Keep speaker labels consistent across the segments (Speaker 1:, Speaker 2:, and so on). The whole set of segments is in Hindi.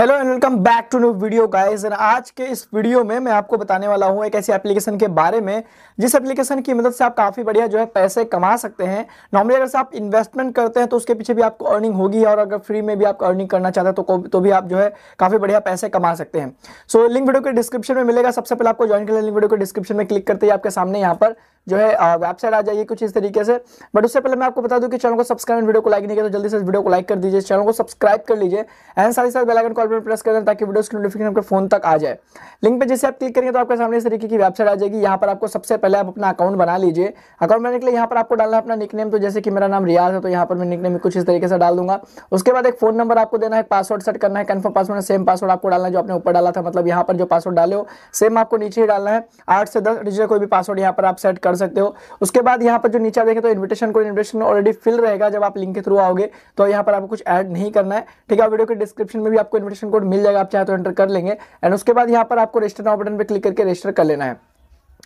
Speaker 1: hello and welcome back to new video guys and आज के इस वीडियो में मैं आपको बताने वाला हूं एक ऐसी एप्लीकेशन के बारे में जिस एप्लीकेशन की मदद से आप काफ़ी बढ़िया जो है पैसे कमा सकते हैं नॉर्मली अगर से आप इन्वेस्टमेंट करते हैं तो उसके पीछे भी आपको अर्निंग होगी और अगर फ्री में भी आप अर्निंग करना चाहते हैं तो तो भी आप जो है काफ़ी बढ़िया पैसे कमा सकते हैं सो so, लिंक वीडियो के डिस्क्रिप्शन में मिलेगा सबसे पहले आपको ज्वाइन कर लिंक वीडियो के डिस्क्रिप्शन में क्लिक करते ही आपके सामने यहाँ पर जो है वेबसाइट आ जाएगी कुछ इस तरीके से बट उससे पहले मैं आपको बता दूँ कि चैनल को सब्सक्राइब वीडियो को लाइक नहीं किया तो जल्दी से वीडियो को लाइक कर दीजिए चैनल को सब्सक्राइब कर लीजिए एंड साथ ही साथ बेलाइकन कॉल पर प्रेस कर दें ताकि वीडियोस की नोटिफिकेशन आपके फोन तक आ जाए लिंक पर जैसे आप क्लिक करेंगे तो आपके सामने इस तरीके की वेबसाइट आ जाएगी यहाँ पर आपको सबसे पहले आप अपना अकाउंट बना लीजिए अकाउंट बनाने के लिए यहाँ पर आपको डालना अपना निक तो जैसे कि मेरा नाम रियाज है तो यहाँ पर मैं निक कुछ इस तरीके से डाल दूंगा उसके बाद एक फोन नंबर आपको देना है पासवर्ड सेट करना है कन्फर्म पासवर्ड सेम पासवर्ड आपको डालना है जो आपने ऊपर डाला था मतलब यहाँ पर जो पासवर्ड डाले हो सेम आपको नीचे ही डालना है आठ से दस डिजिटल कोई भी पासवर्ड यहाँ पर आप सेट कर सकते हो उसके बाद यहाँ पर जो नीचे देखें तो इन्विटेशन को इन्विटेशन ऑलरेडी फिल रहेगा जब आप लिंक के थ्रू आओगे तो यहाँ पर आपको कुछ ऐड नहीं करना है ठीक है वीडियो के डिस्क्रिप्शन में भी आपको इन्विटेशन कोड मिल जाएगा आप चाहे तो एंटर कर लेंगे एंड उसके बाद यहाँ पर आपको रजिस्टर नाउ बटन पर क्लिक करके रजिस्टर कर लेना है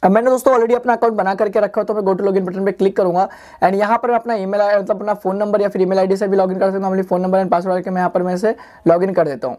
Speaker 1: अब मैंने दोस्तों ऑलरेडी अपना अकाउंट बना करके रखा हो तो मैं गो टू लॉगिन बटन पे क्लिक करूंगा एंड यहाँ पर मैं अपना ईमेल मेल मतलब अपना फोन नंबर या फिर ईमेल आईडी से भी लॉगिन कर सकता हूँ फोन नंबर एंड पासवर्ड के मैं यहाँ पर मैं इसे लॉगिन कर देता हूँ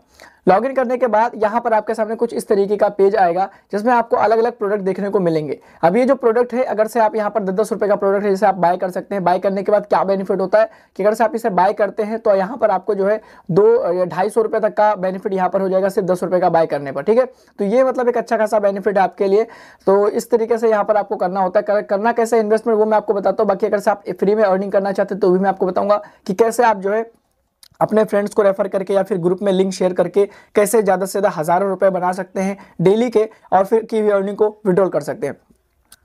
Speaker 1: लॉग इन करने के बाद यहाँ पर आपके सामने कुछ इस तरीके का पेज आएगा जिसमें आपको अलग अलग प्रोडक्ट देखने को मिलेंगे अब ये जो प्रोडक्ट है अगर से आप यहाँ पर दस दस रुपये का प्रोडक्ट है जिसे आप बाय कर सकते हैं बाय करने के बाद क्या बेनिफिट होता है कि अगर से आप इसे बाय करते हैं तो यहाँ पर आपको जो है दो ढाई सौ रुपये तक का बेनिफिट यहाँ पर हो जाएगा सिर्फ दस रुपये का बाय करने पर ठीक है तो ये मतलब एक अच्छा खासा बेनिफिट है आपके लिए तो इस तरीके से यहाँ पर आपको करना होता है करना कैसे इन्वेस्टमेंट वो मैं आपको बताता हूँ बाकी अगर से आप फ्री में अर्निंग करना चाहते तो भी मैं आपको बताऊँगा कि कैसे आप जो है अपने फ्रेंड्स को रेफर करके या फिर ग्रुप में लिंक शेयर करके कैसे ज़्यादा से ज़्यादा हज़ारों रुपए बना सकते हैं डेली के और फिर की वी अर्निंग को विड्रॉल कर सकते हैं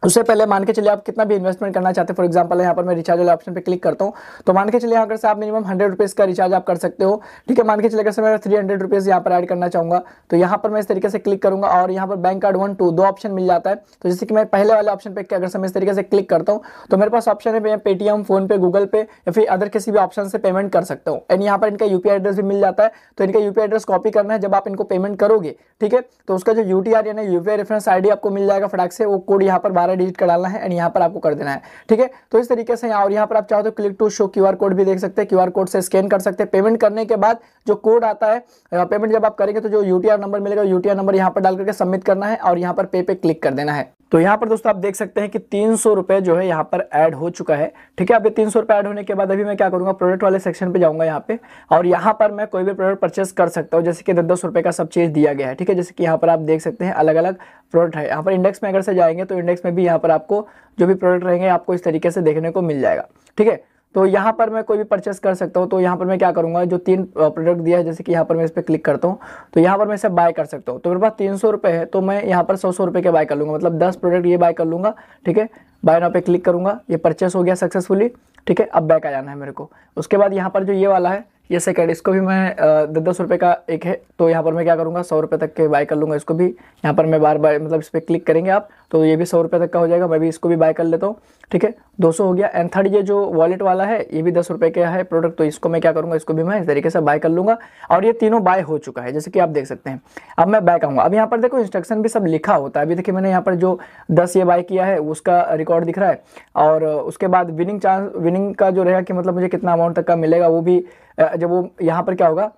Speaker 1: उससे पहले मान के चलिए आप कितना भी इन्वेस्टमेंट करना चाहते हैं फॉर एग्जांपल यहाँ पर मैं रिचार्ज वाले ऑप्शन पे क्लिक करता हूँ तो मान के चलिए अगर से आप मिनिमम हंड्रेड रुपीज़ का रिचार्ज आप कर सकते हो ठीक है मान के चलिए अगर से मैं थ्री हंड्रेड रुपीज़ यहाँ पर ऐड करना चाहूँगा तो यहाँ पर मैं इस तरीके से क्लिक करूँगा और यहाँ पर बैंक कार्ड वन टू दो ऑप्शन मिल जाता है तो जैसे कि मैं पहले वाले ऑप्शन पर अगर से मैं इस तरीके से क्लिक करता हूँ तो मेरे पास ऑप्शन है मैं पेटीएम फोनपे गूगल पे या फिर अदर किसी भी ऑप्शन से पेमेंट कर सकता हूँ एंड यहाँ पर इनका यू एड्रेस भी मिल जाता है तो इनका यू एड्रेस कॉपी करना है जब आप इनको पेमेंट करोगे ठीक है तो उसका जो यू यानी यू रेफरेंस आई आपको मिल जाएगा फटाक से वो कोड यहाँ पर बारह सारा डिजिट का डालना है एंड यहाँ पर आपको कर देना है ठीक है तो इस तरीके से यहाँ और यहाँ पर आप चाहो तो click to show Q code भी देख सकते हैं क्यू कोड से स्कैन कर सकते हैं पेमेंट करने के बाद जो कोड आता है पेमेंट जब आप करेंगे तो जो यू नंबर मिलेगा यू नंबर यहाँ पर डाल करके सबमिट करना है और यहाँ पर पे पे क्लिक कर देना है तो यहाँ पर दोस्तों आप देख सकते हैं कि तीन सौ रुपये जो है यहाँ पर ऐड हो चुका है ठीक है अभी तीन सौ रुपये ऐड होने के बाद अभी मैं क्या करूँगा प्रोडक्ट वाले सेक्शन पे जाऊँगा यहाँ पे और यहाँ पर मैं कोई भी प्रोडक्ट परचेस कर सकता हूँ जैसे कि दस दस रुपये का सब चीज़ दिया गया है ठीक है जैसे कि यहाँ पर आप देख सकते हैं अलग अलग प्रोडक्ट है यहाँ पर इंडेक्स में अगर से जाएंगे तो इंडेक्स में भी यहाँ पर आपको जो भी प्रोडक्ट रहेंगे आपको इस तरीके से देखने को मिल जाएगा ठीक है तो यहाँ पर मैं कोई भी परचेस कर सकता हूँ तो यहाँ पर मैं क्या करूँगा जो तीन प्रोडक्ट दिया है जैसे कि यहाँ पर मैं इस पर क्लिक करता हूँ तो यहाँ पर मैं इसे बाय कर सकता हूँ तो मेरे पास तीन सौ रुपये है तो मैं यहाँ पर सौ सौ रुपये के बाय कर लूँगा मतलब दस प्रोडक्ट ये बाय कर लूँगा ठीक है बाय नाव पे क्लिक करूँगा ये परचेस हो गया सक्सेसफुली ठीक है अब बैक आ जाना है मेरे को उसके बाद यहाँ पर जो ये वाला है ये सेकेंड इसको भी मैं दस दस रुपये का एक है तो यहाँ पर मैं क्या करूँगा सौ रुपये तक के बाय कर लूँगा इसको भी यहाँ पर मैं बार बार मतलब इस पर क्लिक करेंगे आप तो ये भी सौ रुपये तक का हो जाएगा मैं भी इसको भी बाय कर लेता हूँ ठीक है दो सौ हो गया एंड थर्ड ये जो वॉलेट वाला है ये भी दस रुपये का है प्रोडक्ट तो इसको मैं क्या करूँगा इसको भी मैं इस तरीके से बाय कर लूँगा और ये तीनों बाय हो चुका है जैसे कि आप देख सकते हैं अब मैं बाय कहूँगा अब यहाँ पर देखो इंस्ट्रक्शन भी सब लिखा होता है अभी देखिए मैंने यहाँ पर जो दस ये बाय किया है उसका रिकॉर्ड दिख रहा है और उसके बाद विनिंग चांस विनिंग का जो रहेगा कि मतलब मुझे कितना अमाउंट तक का मिलेगा वो भी जब वो यहाँ पर क्या होगा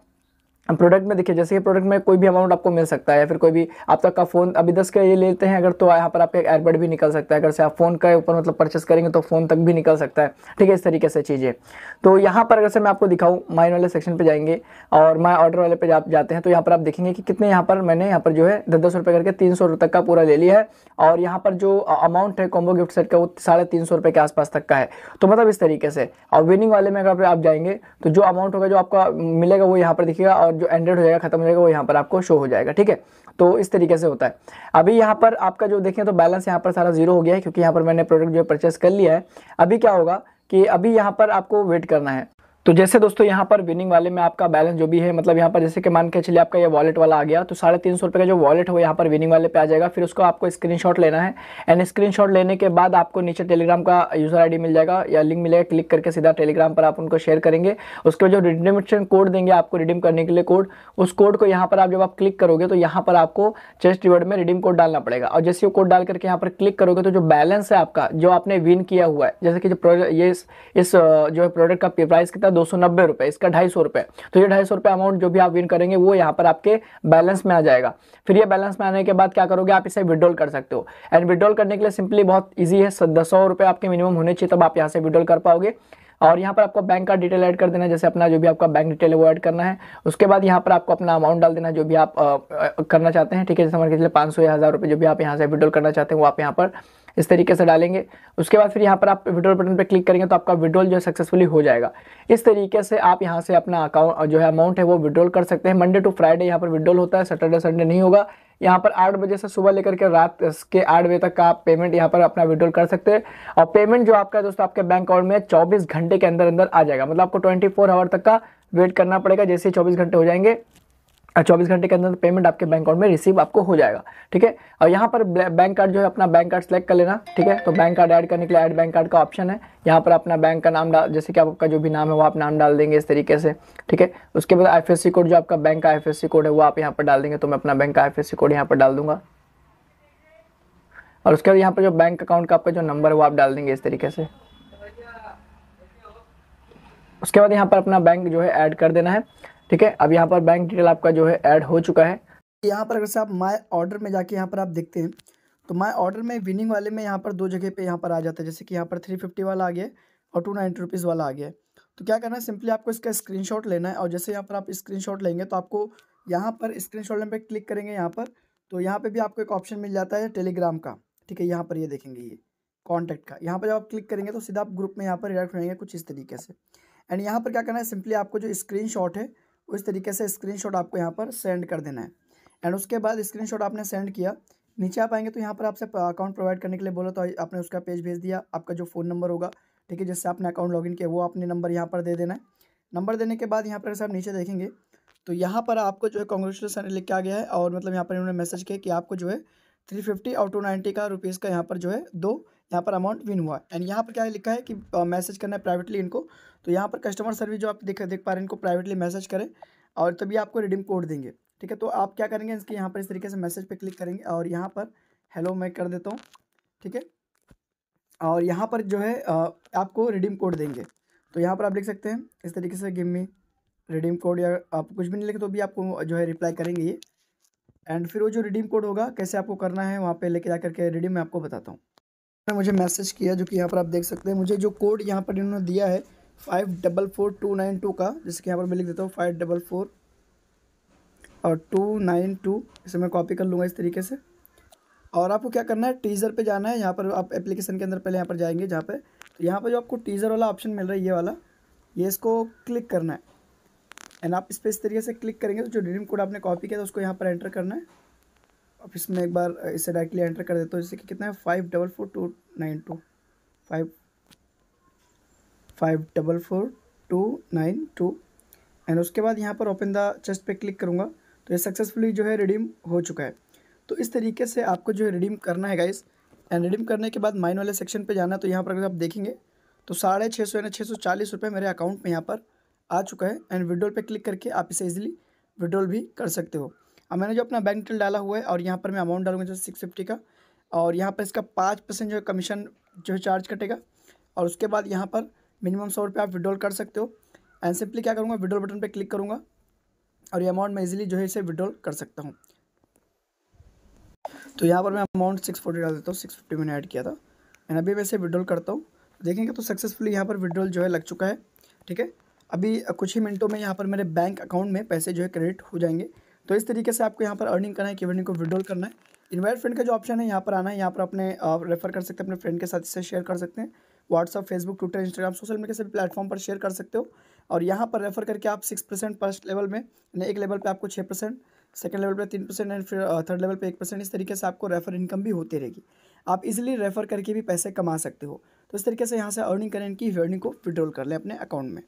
Speaker 1: प्रोडक्ट में देखिए जैसे कि प्रोडक्ट में कोई भी अमाउंट आपको मिल सकता है या फिर कोई भी आप तक का फ़ोन अभी दस का ये लेते हैं अगर तो यहाँ पर एक एयरबड भी निकल सकता है अगर से आप फ़ोन का ऊपर मतलब परचेस करेंगे तो फ़ोन तक भी निकल सकता है ठीक है इस तरीके से चीज़ें तो यहाँ पर अगर से मैं आपको दिखाऊँ माइन वाले सेक्शन पर जाएंगे और माई ऑर्डर वाले पर आप जाते हैं तो यहाँ पर आप देखेंगे कि कितने यहाँ पर मैंने यहाँ पर जो है दस दस रुपये करके तीन सौ तक का पूरा ले लिया है और यहाँ पर जो अमाउंट है कॉम्बो गिफ्ट सेट का वो साढ़े तीन सौ रुपये के आसपास तक का है तो मतलब इस तरीके से और विनिंग वाले में अगर आप जाएंगे तो जो अमाउंट होगा जो आपका मिलेगा वो यहाँ पर दिखेगा और और जो एंडेड हो जाएगा खत्म हो जाएगा वो यहाँ पर आपको शो हो जाएगा ठीक है तो इस तरीके से होता है अभी यहाँ पर आपका जो देखें तो बैलेंस यहाँ पर सारा जीरो हो गया है क्योंकि यहाँ पर मैंने प्रोडक्ट जो है परचेस कर लिया है अभी क्या होगा कि अभी यहाँ पर आपको वेट करना है तो जैसे दोस्तों यहाँ पर विनिंग वाले में आपका बैलेंस जो भी है मतलब यहाँ पर जैसे कि मान के चलिए आपका ये वॉलेट वाला आ गया तो साढ़े तीन सौ रुपये का जो वॉलेट हो यहाँ पर विनिंग वाले पे आ जाएगा फिर उसको आपको स्क्रीनशॉट लेना है एंड स्क्रीनशॉट लेने के बाद आपको नीचे टेलीग्राम का यूज़र आई मिल जाएगा या लिंक मिलेगा क्लिक करके सीधा टेलीग्राम पर आप उनको शेयर करेंगे उसके बाद जो रिडिमिशन कोड देंगे आपको रिडीम करने के लिए कोड उस कोड को यहाँ पर आप जब आप क्लिक करोगे तो यहाँ पर आपको चेस्ट रिवर्ड में रिडीम कोड डालना पड़ेगा और जैसे वो कोड डाल करके यहाँ पर क्लिक करोगे तो जो बैलेंस है आपका जो आपने विन किया हुआ है जैसे कि जो ये इस जो है प्रोडक्ट का प्राइस कितना है दो सौ नब्बे रुपए इसका ढाई सौ रुपए तो ये ढाई सौ रुपए अमाउंट जो भी आप विन करेंगे वो यहाँ पर आपके बैलेंस में आ जाएगा फिर ये बैलेंस में आने के बाद क्या करोगे आप इसे विड्रॉल कर सकते हो एंड विड्रॉल करने के लिए सिंपली बहुत ईजी है दस सौ रुपये आपके मिनिमम होने चाहिए तब आप यहाँ से विड्रॉल कर पाओगे और यहाँ पर आपको बैंक का डिटेल ऐड कर देना जैसे अपना जो भी आपका बैंक डिटेल है वो ऐड करना है उसके बाद यहाँ पर आपको अपना अमाउंट डाल देना जो भी आप आ, आ, करना चाहते हैं ठीक है जैसे हमारे पाँच सौ या हज़ार रुपये जो भी आप यहाँ से विड्रॉल करना चाहते हैं वो आप यहाँ पर इस तरीके से डालेंगे उसके बाद फिर यहाँ पर आप विड्रॉल बटन पर क्लिक करेंगे तो आपका विड्रॉल जो है सक्सेसफुली हो जाएगा इस तरीके से आप यहाँ से अपना अकाउंट जो है अमाउंट है वो विड्रॉल कर सकते हैं मंडे टू फ्राइडे यहाँ पर विड्रॉल होता है सैटरडे संडे नहीं होगा यहाँ पर आठ बजे से सुबह लेकर के रात के आठ बजे तक का आप पेमेंट यहाँ पर अपना विड्रॉल कर सकते हैं और पेमेंट जो आपका दोस्तों आपके बैंक अकाउंट में चौबीस घंटे के अंदर अंदर आ जाएगा मतलब आपको ट्वेंटी फोर आवर तक का वेट करना पड़ेगा जैसे चौबीस घंटे हो जाएंगे चौबीस घंटे के अंदर पेमेंट आपके बैंक अकाउंट में रिसीव आपको हो जाएगा ठीक है और यहाँ पर बैंक कार्ड जो है अपना बैंक कार्ड सेलेक्ट कर लेना ठीक है तो बैंक कार्ड ऐड करने के लिए ऐड बैंक कार्ड का ऑप्शन है यहाँ पर अपना बैंक का नाम डाल जैसे कि आपका जो भी नाम है वो आप नाम डाल देंगे इस तरीके से ठीक है उसके बाद आई कोड जो आपका बैंक का आई कोड है वो आप यहाँ पर डाल देंगे तो मैं अपना बैंक का आई कोड यहाँ पर डाल दूंगा और उसके बाद यहाँ पर जो बैंक अकाउंट का आपका जो नंबर है वो आप डाल देंगे इस तरीके से उसके बाद यहाँ पर अपना बैंक जो है ऐड कर देना है ठीक है अब यहाँ पर बैंक डिटेल आपका जो है ऐड हो चुका है
Speaker 2: यहाँ पर अगर से आप माय ऑर्डर में जाके यहाँ पर आप देखते हैं तो माय ऑर्डर में विनिंग वाले में यहाँ पर दो जगह पे यहाँ पर आ जाता है जैसे कि यहाँ पर थ्री फिफ्टी वाला आ गया और टू नाइन्टी रुपीज़ वाला आ गया तो क्या करना है सिंपली आपको इसका शॉट लेना है और जैसे यहाँ पर आप शॉट लेंगे तो आपको यहाँ पर स्क्रीन लेने पर क्लिक करेंगे यहाँ पर तो यहाँ पर भी आपको एक ऑप्शन मिल जाता है टेलीग्राम का ठीक है यहाँ पर ये देखेंगे ये कॉन्टैक्ट का यहाँ पर जब आप क्लिक करेंगे तो सीधा आप ग्रुप में यहाँ पर रिडायरेक्ट होंगे कुछ इस तरीके से एंड यहाँ पर क्या करना है सिंपली आपको जो स्क्रीन है उस तो तरीके से स्क्रीनशॉट आपको यहाँ पर सेंड कर देना है एंड उसके बाद स्क्रीनशॉट आपने सेंड किया नीचे आप आएंगे तो यहाँ पर आपसे अकाउंट प्रोवाइड करने के लिए बोला तो आपने उसका पेज भेज दिया आपका जो फ़ोन नंबर होगा ठीक है जिससे आपने अकाउंट लॉगिन किया वो आपने नंबर यहाँ पर दे देना है नंबर देने के बाद यहाँ पर आप नीचे देखेंगे तो यहाँ पर आपको जो है कॉन्ग्रेचुलेसन लिख के आ गया है और मतलब यहाँ पर इन्होंने मैसेज किया कि आपको जो है थ्री फिफ्टी और टू नाइन्टी का रुपीज़ का यहाँ पर जो है दो यहाँ पर अमाउंट विन हुआ एंड यहाँ पर क्या लिखा है कि मैसेज करना है प्राइवेटली इनको तो यहाँ पर कस्टमर सर्विस जो आप देख देख पा रहे हैं इनको प्राइवेटली मैसेज करें और तभी आपको रिडीम कोड देंगे ठीक है तो आप क्या करेंगे इसके यहाँ पर इस तरीके से मैसेज पर क्लिक करेंगे और यहाँ पर हेलो मैं कर देता हूँ ठीक है और यहाँ पर जो है आपको रिडीम कोड देंगे तो यहाँ पर आप लिख सकते हैं इस तरीके से गिम मी रिडीम कोड या आप कुछ भी नहीं लिखे तो भी आपको जो है रिप्लाई करेंगे ये एंड फिर वो जो रिडीम कोड होगा कैसे आपको करना है वहाँ पे लेके जा करके रिडीम मैं आपको बताता हूँ मुझे मैसेज किया जो कि यहाँ पर आप देख सकते हैं मुझे जो कोड यहाँ पर इन्होंने दिया है five double four two nine two का जैसे कि यहाँ पर मैं लिख देता हूँ फाइव डबल फोर और टू नाइन टू इसे मैं कॉपी कर लूँगा इस तरीके से और आपको क्या करना है टीज़र पे जाना है यहाँ पर आप एप्लीकेशन के अंदर पहले यहाँ पर जाएंगे जहाँ पर तो यहाँ पर जो आपको टीज़र वाला ऑप्शन मिल रहा है ये वाला ये इसको क्लिक करना है एंड आप इस पर इस तरीके से क्लिक करेंगे तो जो ड्रीम कोड आपने कॉपी किया था उसको यहाँ पर एंटर करना है अब इसमें एक बार इसे डायरेक्टली एंटर कर देता हूँ जैसे कि कितना है five double four two nine two five five double four two nine two and उसके बाद यहाँ पर ओपन द चेस्ट पे क्लिक करूँगा तो ये सक्सेसफुली जो है रिडीम हो चुका है तो इस तरीके से आपको जो है रिडीम करना है गाइस एंड रिडीम करने के बाद माइन वाले सेक्शन पे जाना है तो यहाँ पर अगर आप देखेंगे तो साढ़े छः सौ यानी छः सौ चालीस रुपये मेरे अकाउंट में यहाँ पर आ चुका है एंड विड्रोल पे क्लिक करके आप इसे ईजिली विड्रोल भी कर सकते हो अब मैंने जो अपना बैंक डिटेल डाला हुआ है और यहाँ पर मैं अमाउंट डालूंगा जैसे सिक्स फिफ्टी का और यहाँ पर इसका पाँच परसेंट जो कमीशन जो है चार्ज कटेगा और उसके बाद यहाँ पर मिनिमम सौ रुपये आप विड्रॉल कर सकते हो एंड सिंपली क्या करूँगा विड्रॉल बटन पर क्लिक करूँगा और ये अमाउंट मैं इज़िली जो है इसे विड्रॉल कर सकता हूँ तो यहाँ पर मैं अमाउंट सिक्स फोर्टी डाल देता हूँ सिक्स फिफ्टी मैंने ऐड किया था एंड अभी मैं इसे विड्रॉल करता हूँ देखेंगे तो सक्सेसफुली यहाँ पर विड्रॉल जो है लग चुका है ठीक है अभी कुछ ही मिनटों में यहाँ पर मेरे बैंक अकाउंट में पैसे जो है क्रेडिट हो जाएंगे तो इस तरीके से आपको यहाँ पर अर्निंग करना है कि अर्निंग को विड्रॉल करना है इन्वाइट फ्रेंड का जो ऑप्शन है यहाँ पर आना है यहाँ पर अपने रेफर कर सकते हैं अपने फ्रेंड के साथ इसे शेयर कर सकते हैं WhatsApp Facebook Twitter Instagram social media भी प्लेटफॉर्म पर शेयर कर सकते हो और यहाँ पर रेफर करके आप सिक्स परसेंट फर्स्ट लेवल में एक लेवल पर आपको छः परसेंट सेकेंड लेवल पर तीन परसेंट एंड फिर थर्ड लेवल पर एक परसेंट इस तरीके से आपको रेफर इनकम भी होती रहेगी आप इजिली रेफर करके भी पैसे कमा सकते हो तो इस तरीके से यहाँ से अर्निंग करें कि अर्निंग को विड्रॉल कर लें अपने अकाउंट में